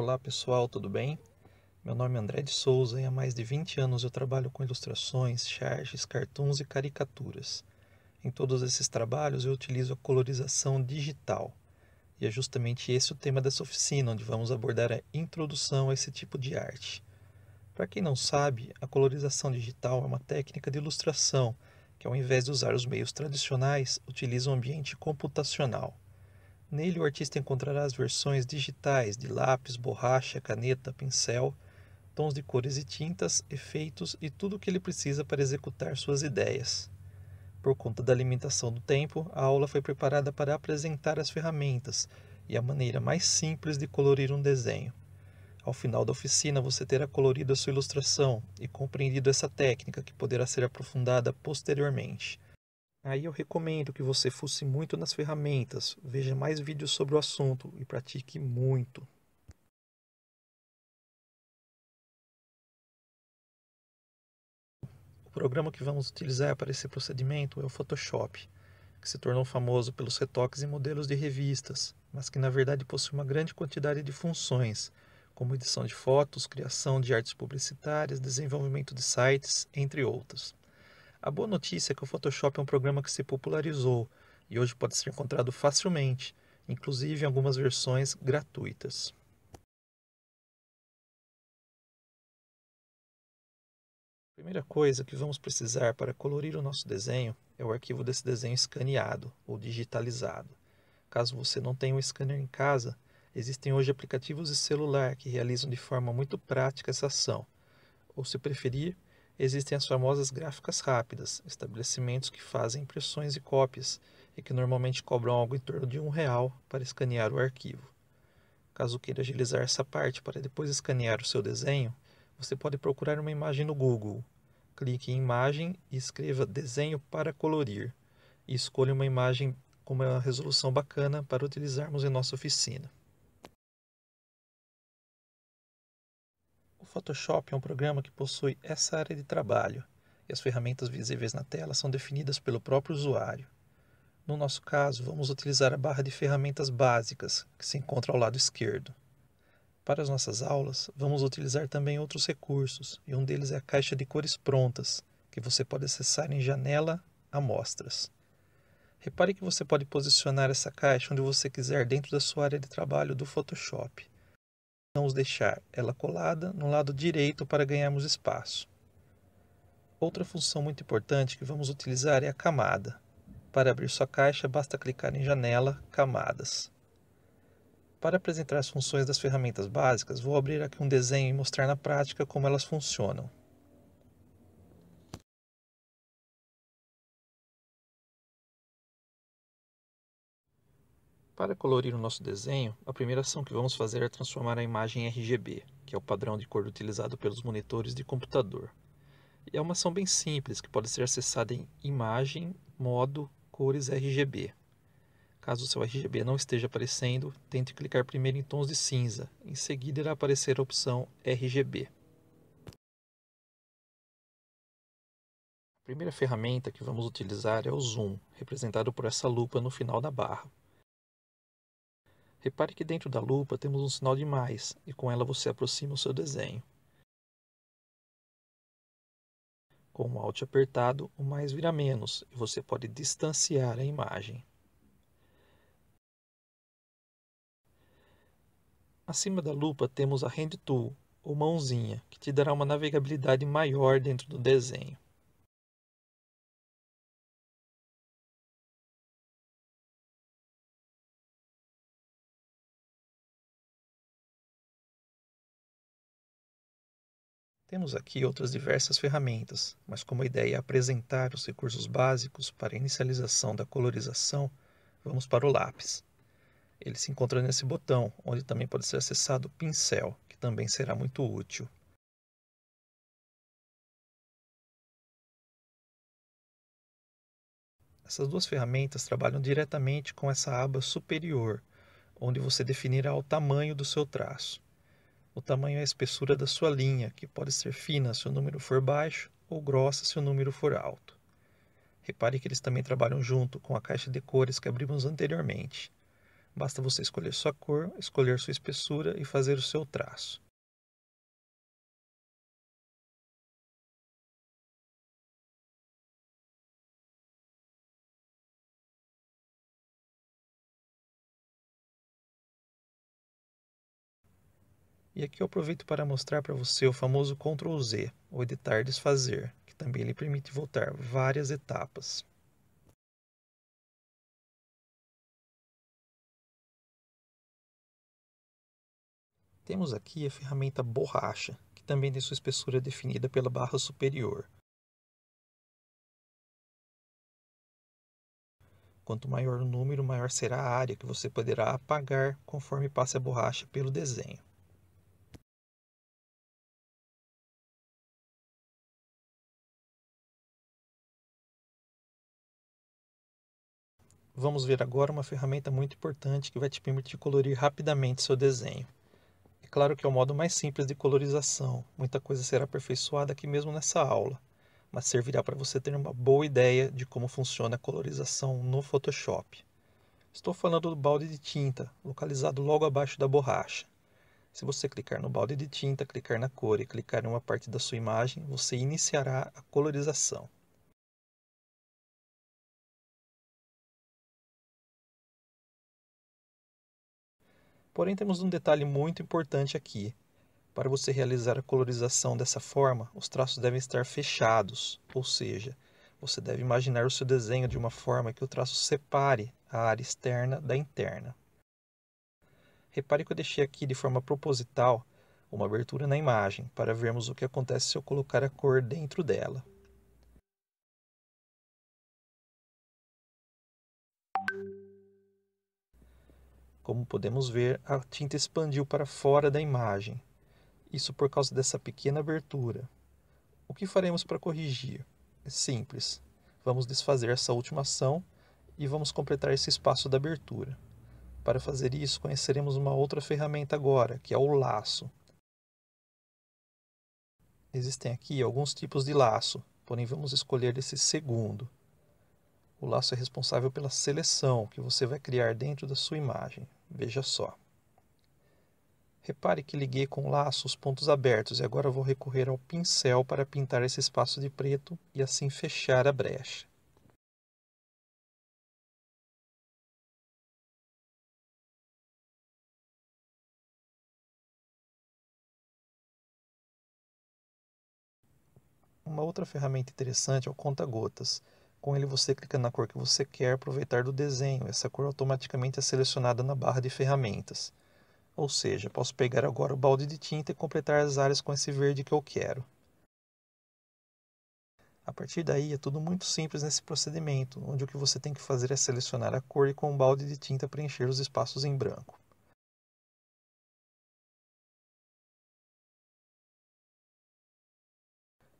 Olá pessoal, tudo bem? Meu nome é André de Souza e há mais de 20 anos eu trabalho com ilustrações, charges, cartuns e caricaturas. Em todos esses trabalhos eu utilizo a colorização digital. E é justamente esse o tema dessa oficina, onde vamos abordar a introdução a esse tipo de arte. Para quem não sabe, a colorização digital é uma técnica de ilustração que, ao invés de usar os meios tradicionais, utiliza um ambiente computacional. Nele, o artista encontrará as versões digitais de lápis, borracha, caneta, pincel, tons de cores e tintas, efeitos e tudo o que ele precisa para executar suas ideias. Por conta da limitação do tempo, a aula foi preparada para apresentar as ferramentas e a maneira mais simples de colorir um desenho. Ao final da oficina, você terá colorido a sua ilustração e compreendido essa técnica que poderá ser aprofundada posteriormente. Aí eu recomendo que você fosse muito nas ferramentas, veja mais vídeos sobre o assunto e pratique muito. O programa que vamos utilizar para esse procedimento é o Photoshop, que se tornou famoso pelos retoques e modelos de revistas, mas que na verdade possui uma grande quantidade de funções, como edição de fotos, criação de artes publicitárias, desenvolvimento de sites, entre outras. A boa notícia é que o Photoshop é um programa que se popularizou e hoje pode ser encontrado facilmente, inclusive em algumas versões gratuitas. A primeira coisa que vamos precisar para colorir o nosso desenho é o arquivo desse desenho escaneado ou digitalizado. Caso você não tenha um scanner em casa, existem hoje aplicativos de celular que realizam de forma muito prática essa ação. Ou se preferir, existem as famosas gráficas rápidas, estabelecimentos que fazem impressões e cópias e que normalmente cobram algo em torno de um real para escanear o arquivo. Caso queira agilizar essa parte para depois escanear o seu desenho, você pode procurar uma imagem no Google. Clique em imagem e escreva desenho para colorir e escolha uma imagem com uma resolução bacana para utilizarmos em nossa oficina. Photoshop é um programa que possui essa área de trabalho e as ferramentas visíveis na tela são definidas pelo próprio usuário. No nosso caso, vamos utilizar a barra de ferramentas básicas, que se encontra ao lado esquerdo. Para as nossas aulas, vamos utilizar também outros recursos, e um deles é a caixa de cores prontas, que você pode acessar em janela Amostras. Repare que você pode posicionar essa caixa onde você quiser dentro da sua área de trabalho do Photoshop. Vamos deixar ela colada no lado direito para ganharmos espaço. Outra função muito importante que vamos utilizar é a camada. Para abrir sua caixa, basta clicar em Janela, Camadas. Para apresentar as funções das ferramentas básicas, vou abrir aqui um desenho e mostrar na prática como elas funcionam. Para colorir o nosso desenho, a primeira ação que vamos fazer é transformar a imagem em RGB, que é o padrão de cor utilizado pelos monitores de computador. E é uma ação bem simples, que pode ser acessada em Imagem, Modo, Cores RGB. Caso o seu RGB não esteja aparecendo, tente clicar primeiro em tons de cinza, em seguida irá aparecer a opção RGB. A primeira ferramenta que vamos utilizar é o zoom, representado por essa lupa no final da barra. Repare que dentro da lupa temos um sinal de mais, e com ela você aproxima o seu desenho. Com o Alt apertado, o mais vira menos, e você pode distanciar a imagem. Acima da lupa temos a Hand Tool, ou mãozinha, que te dará uma navegabilidade maior dentro do desenho. Temos aqui outras diversas ferramentas, mas como a ideia é apresentar os recursos básicos para a inicialização da colorização, vamos para o lápis. Ele se encontra nesse botão, onde também pode ser acessado o pincel, que também será muito útil. Essas duas ferramentas trabalham diretamente com essa aba superior, onde você definirá o tamanho do seu traço o tamanho e a espessura da sua linha, que pode ser fina se o número for baixo ou grossa se o número for alto. Repare que eles também trabalham junto com a caixa de cores que abrimos anteriormente. Basta você escolher sua cor, escolher sua espessura e fazer o seu traço. E aqui eu aproveito para mostrar para você o famoso Ctrl Z, ou editar desfazer, que também lhe permite voltar várias etapas. Temos aqui a ferramenta borracha, que também tem sua espessura definida pela barra superior. Quanto maior o número, maior será a área que você poderá apagar conforme passe a borracha pelo desenho. Vamos ver agora uma ferramenta muito importante que vai te permitir colorir rapidamente seu desenho. É claro que é o modo mais simples de colorização, muita coisa será aperfeiçoada aqui mesmo nessa aula, mas servirá para você ter uma boa ideia de como funciona a colorização no Photoshop. Estou falando do balde de tinta, localizado logo abaixo da borracha. Se você clicar no balde de tinta, clicar na cor e clicar em uma parte da sua imagem, você iniciará a colorização. Porém, temos um detalhe muito importante aqui. Para você realizar a colorização dessa forma, os traços devem estar fechados, ou seja, você deve imaginar o seu desenho de uma forma que o traço separe a área externa da interna. Repare que eu deixei aqui de forma proposital uma abertura na imagem, para vermos o que acontece se eu colocar a cor dentro dela. Como podemos ver, a tinta expandiu para fora da imagem, isso por causa dessa pequena abertura. O que faremos para corrigir? É simples. Vamos desfazer essa última ação e vamos completar esse espaço da abertura. Para fazer isso, conheceremos uma outra ferramenta agora, que é o laço. Existem aqui alguns tipos de laço, porém vamos escolher esse segundo. O laço é responsável pela seleção que você vai criar dentro da sua imagem. Veja só. Repare que liguei com o laço os pontos abertos e agora vou recorrer ao pincel para pintar esse espaço de preto e assim fechar a brecha. Uma outra ferramenta interessante é o conta-gotas. Com ele você clica na cor que você quer aproveitar do desenho. Essa cor automaticamente é selecionada na barra de ferramentas. Ou seja, posso pegar agora o balde de tinta e completar as áreas com esse verde que eu quero. A partir daí é tudo muito simples nesse procedimento, onde o que você tem que fazer é selecionar a cor e com o um balde de tinta preencher os espaços em branco.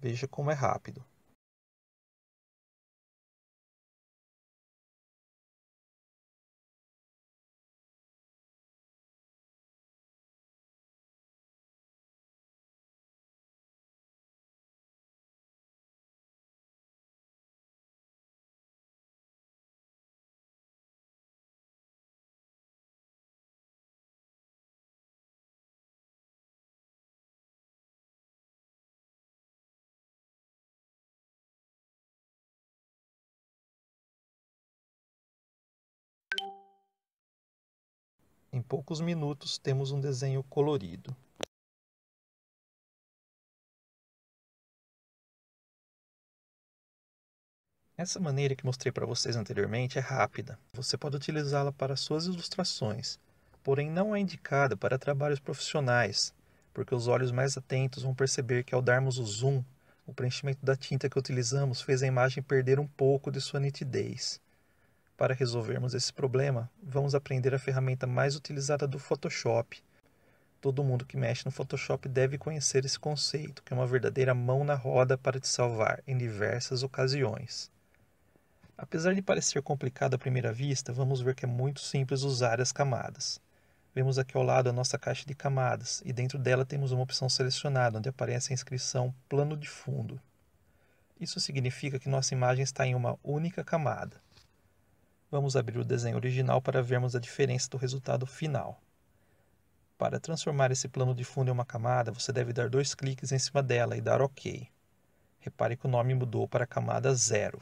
Veja como é rápido. Em poucos minutos temos um desenho colorido. Essa maneira que mostrei para vocês anteriormente é rápida. Você pode utilizá-la para suas ilustrações, porém não é indicada para trabalhos profissionais, porque os olhos mais atentos vão perceber que ao darmos o zoom, o preenchimento da tinta que utilizamos fez a imagem perder um pouco de sua nitidez. Para resolvermos esse problema, vamos aprender a ferramenta mais utilizada do Photoshop. Todo mundo que mexe no Photoshop deve conhecer esse conceito, que é uma verdadeira mão na roda para te salvar em diversas ocasiões. Apesar de parecer complicado à primeira vista, vamos ver que é muito simples usar as camadas. Vemos aqui ao lado a nossa caixa de camadas e dentro dela temos uma opção selecionada, onde aparece a inscrição Plano de Fundo. Isso significa que nossa imagem está em uma única camada. Vamos abrir o desenho original para vermos a diferença do resultado final. Para transformar esse plano de fundo em uma camada, você deve dar dois cliques em cima dela e dar OK. Repare que o nome mudou para a camada 0.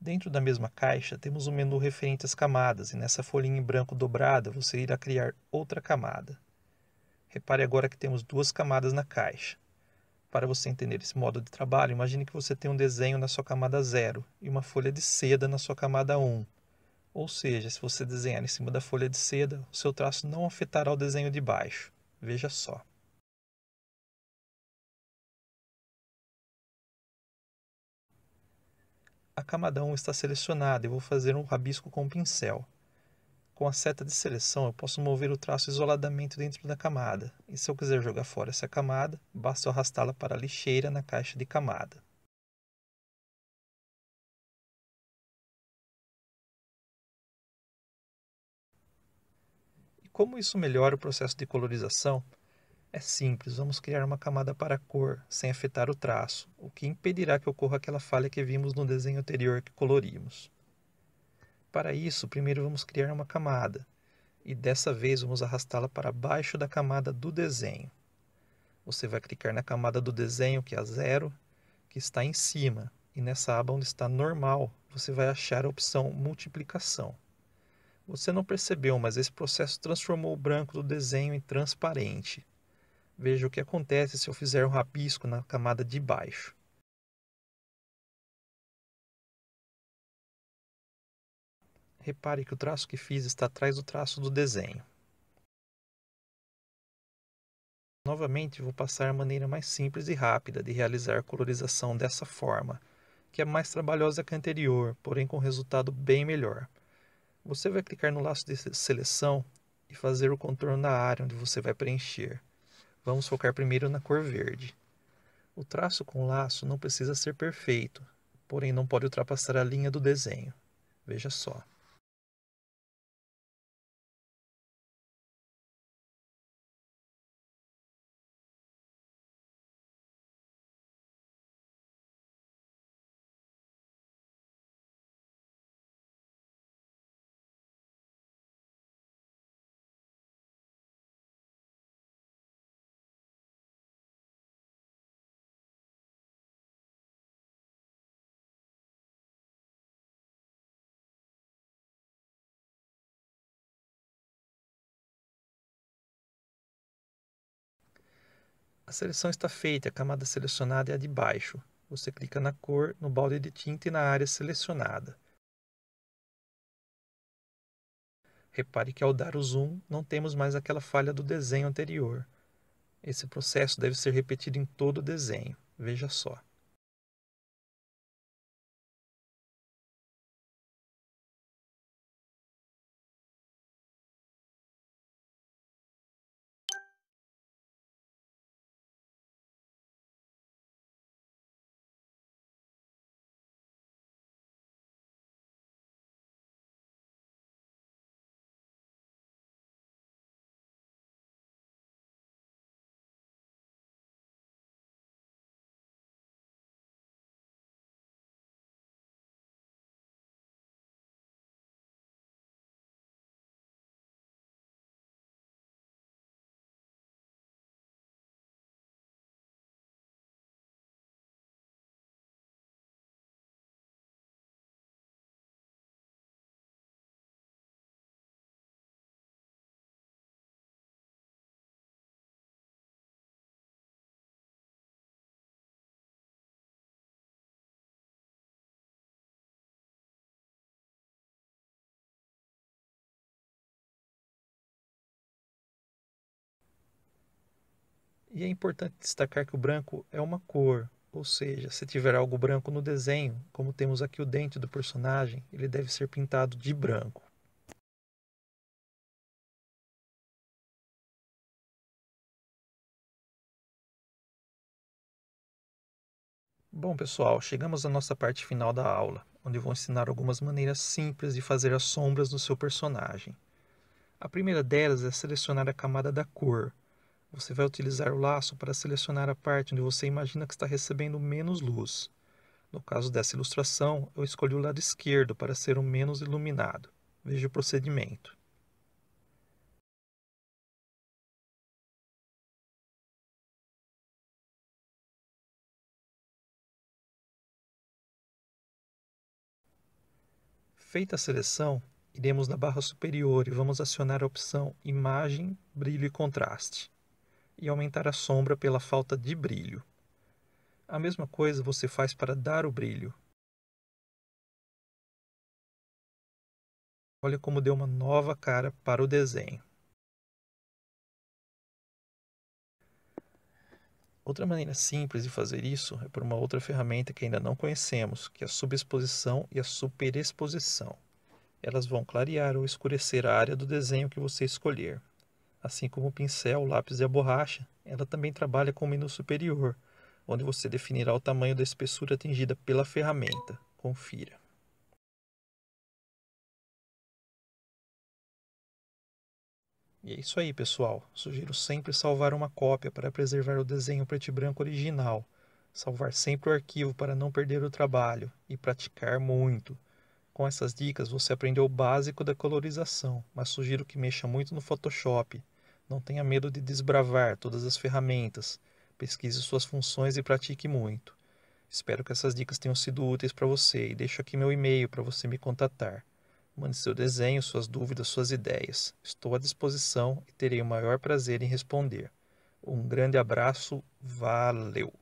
Dentro da mesma caixa, temos o um menu referente às camadas, e nessa folhinha em branco dobrada, você irá criar outra camada. Repare agora que temos duas camadas na caixa. Para você entender esse modo de trabalho, imagine que você tem um desenho na sua camada 0 e uma folha de seda na sua camada 1. Um. Ou seja, se você desenhar em cima da folha de seda, o seu traço não afetará o desenho de baixo. Veja só. A camada 1 está selecionada e vou fazer um rabisco com o pincel. Com a seta de seleção, eu posso mover o traço isoladamente dentro da camada, e se eu quiser jogar fora essa camada, basta arrastá-la para a lixeira na caixa de camada. E como isso melhora o processo de colorização? É simples, vamos criar uma camada para a cor, sem afetar o traço, o que impedirá que ocorra aquela falha que vimos no desenho anterior que colorimos. Para isso, primeiro vamos criar uma camada e dessa vez vamos arrastá-la para baixo da camada do desenho. Você vai clicar na camada do desenho, que é a zero, que está em cima, e nessa aba onde está normal, você vai achar a opção multiplicação. Você não percebeu, mas esse processo transformou o branco do desenho em transparente. Veja o que acontece se eu fizer um rabisco na camada de baixo. Repare que o traço que fiz está atrás do traço do desenho. Novamente, vou passar a maneira mais simples e rápida de realizar a colorização dessa forma, que é mais trabalhosa que a anterior, porém com resultado bem melhor. Você vai clicar no laço de seleção e fazer o contorno da área onde você vai preencher. Vamos focar primeiro na cor verde. O traço com laço não precisa ser perfeito, porém não pode ultrapassar a linha do desenho. Veja só. A seleção está feita, a camada selecionada é a de baixo. Você clica na cor, no balde de tinta e na área selecionada. Repare que ao dar o zoom, não temos mais aquela falha do desenho anterior. Esse processo deve ser repetido em todo o desenho. Veja só. E é importante destacar que o branco é uma cor, ou seja, se tiver algo branco no desenho, como temos aqui o dente do personagem, ele deve ser pintado de branco. Bom, pessoal, chegamos à nossa parte final da aula, onde vou ensinar algumas maneiras simples de fazer as sombras no seu personagem. A primeira delas é selecionar a camada da cor, você vai utilizar o laço para selecionar a parte onde você imagina que está recebendo menos luz. No caso dessa ilustração, eu escolhi o lado esquerdo para ser o menos iluminado. Veja o procedimento. Feita a seleção, iremos na barra superior e vamos acionar a opção Imagem, Brilho e Contraste e aumentar a sombra pela falta de brilho. A mesma coisa você faz para dar o brilho. Olha como deu uma nova cara para o desenho. Outra maneira simples de fazer isso é por uma outra ferramenta que ainda não conhecemos, que é a subexposição e a superexposição. Elas vão clarear ou escurecer a área do desenho que você escolher assim como o pincel, o lápis e a borracha, ela também trabalha com o menu superior, onde você definirá o tamanho da espessura atingida pela ferramenta. Confira. E é isso aí, pessoal. Sugiro sempre salvar uma cópia para preservar o desenho preto e branco original, salvar sempre o arquivo para não perder o trabalho e praticar muito. Com essas dicas, você aprendeu o básico da colorização, mas sugiro que mexa muito no Photoshop, não tenha medo de desbravar todas as ferramentas, pesquise suas funções e pratique muito. Espero que essas dicas tenham sido úteis para você e deixo aqui meu e-mail para você me contatar. Mande seu desenho, suas dúvidas, suas ideias. Estou à disposição e terei o maior prazer em responder. Um grande abraço, valeu!